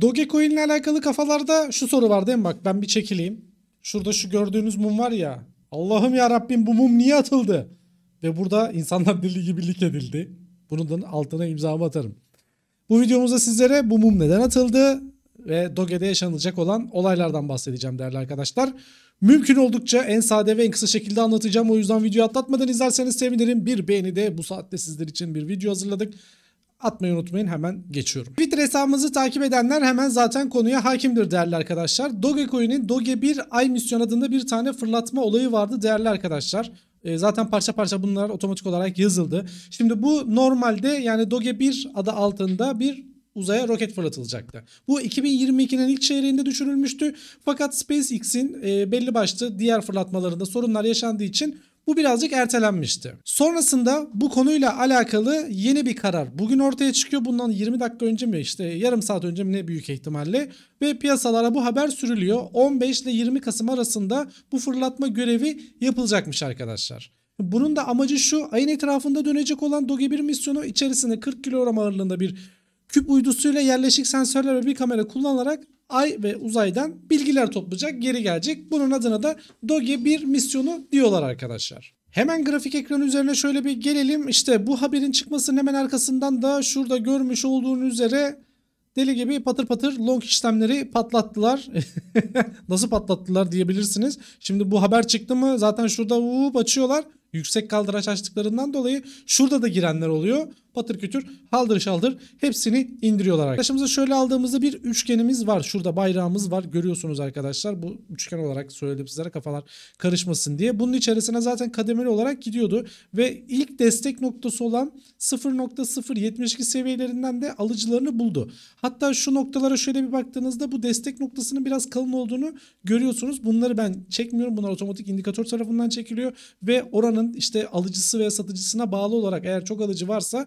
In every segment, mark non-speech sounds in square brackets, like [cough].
Dogecoin ile alakalı kafalarda şu soru var değil mi? Bak ben bir çekileyim. Şurada şu gördüğünüz mum var ya. Allah'ım ya Rabbim bu mum niye atıldı? Ve burada insanlar [laughs] dili gibi lik edildi. Bunun da altına imzamı atarım. Bu videomuzda sizlere bu mum neden atıldı ve Doge'de yaşanılacak olan olaylardan bahsedeceğim değerli arkadaşlar. Mümkün oldukça en sade ve en kısa şekilde anlatacağım. O yüzden videoyu atlatmadan izlerseniz sevinirim. Bir beğeni de bu saatte sizler için bir video hazırladık atmayı unutmayın hemen geçiyorum. Twitter hesabımızı takip edenler hemen zaten konuya hakimdir değerli arkadaşlar. Dogecoin'in Doge 1 ay misyon adında bir tane fırlatma olayı vardı değerli arkadaşlar. E, zaten parça parça bunlar otomatik olarak yazıldı. Şimdi bu normalde yani Doge 1 adı altında bir uzaya roket fırlatılacaktı. Bu 2022'nin ilk çeyreğinde düşürülmüştü. Fakat SpaceX'in e, belli başlı diğer fırlatmalarında sorunlar yaşandığı için bu birazcık ertelenmişti. Sonrasında bu konuyla alakalı yeni bir karar bugün ortaya çıkıyor. Bundan 20 dakika önce mi işte yarım saat önce mi ne büyük ihtimalle ve piyasalara bu haber sürülüyor. 15 ile 20 Kasım arasında bu fırlatma görevi yapılacakmış arkadaşlar. Bunun da amacı şu ayın etrafında dönecek olan Doge 1 misyonu içerisinde 40 kilogram ağırlığında bir küp uydusuyla yerleşik sensörler ve bir kamera kullanarak ay ve uzaydan bilgiler toplayacak, geri gelecek. Bunun adına da Doge 1 misyonu diyorlar arkadaşlar. Hemen grafik ekranı üzerine şöyle bir gelelim. İşte bu haberin çıkmasının hemen arkasından da şurada görmüş olduğunuz üzere deli gibi patır patır long işlemleri patlattılar. [laughs] Nasıl patlattılar diyebilirsiniz. Şimdi bu haber çıktı mı zaten şurada vup açıyorlar. Yüksek kaldıraç açtıklarından dolayı şurada da girenler oluyor patır kütür haldır şaldır hepsini indiriyorlar arkadaşlar. şöyle aldığımızda bir üçgenimiz var. Şurada bayrağımız var. Görüyorsunuz arkadaşlar. Bu üçgen olarak söyledim sizlere kafalar karışmasın diye. Bunun içerisine zaten kademeli olarak gidiyordu ve ilk destek noktası olan 0.072 seviyelerinden de alıcılarını buldu. Hatta şu noktalara şöyle bir baktığınızda bu destek noktasının biraz kalın olduğunu görüyorsunuz. Bunları ben çekmiyorum. Bunlar otomatik indikatör tarafından çekiliyor ve oranın işte alıcısı veya satıcısına bağlı olarak eğer çok alıcı varsa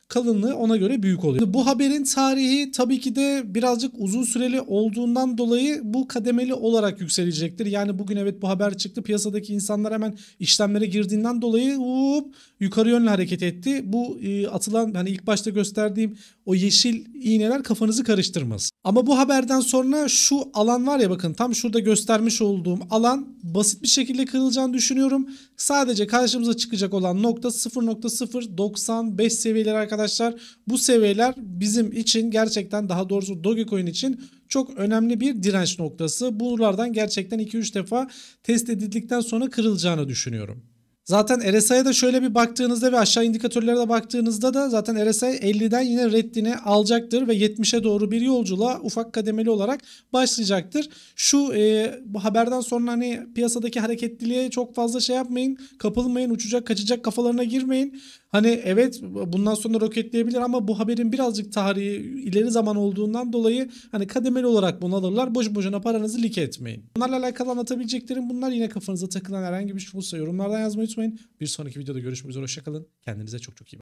kalınlığı ona göre büyük oluyor. Bu haberin tarihi tabii ki de birazcık uzun süreli olduğundan dolayı bu kademeli olarak yükselecektir. Yani bugün evet bu haber çıktı piyasadaki insanlar hemen işlemlere girdiğinden dolayı hop, yukarı yönlü hareket etti. Bu e, atılan hani ilk başta gösterdiğim o yeşil iğneler kafanızı karıştırmaz. Ama bu haberden sonra şu alan var ya bakın tam şurada göstermiş olduğum alan basit bir şekilde kırılacağını düşünüyorum. Sadece karşımıza çıkacak olan nokta 0.095 seviyeleri arkadaşlar arkadaşlar bu seviyeler bizim için gerçekten daha doğrusu Dogecoin için çok önemli bir direnç noktası. Bunlardan gerçekten 2-3 defa test edildikten sonra kırılacağını düşünüyorum. Zaten RSI'ye de şöyle bir baktığınızda ve aşağı indikatörlere de baktığınızda da zaten RSI 50'den yine reddini alacaktır ve 70'e doğru bir yolculuğa ufak kademeli olarak başlayacaktır. Şu e, bu haberden sonra hani piyasadaki hareketliliğe çok fazla şey yapmayın, kapılmayın, uçacak, kaçacak kafalarına girmeyin. Hani evet bundan sonra roketleyebilir ama bu haberin birazcık tarihi ileri zaman olduğundan dolayı hani kademeli olarak bunu alırlar. Boş boşuna paranızı lik etmeyin. Bunlarla alakalı anlatabileceklerim bunlar yine kafanıza takılan herhangi bir şey olursa yorumlardan yazmayı unutmayın. Bir sonraki videoda görüşmek üzere. Hoşçakalın. Kendinize çok çok iyi bakın.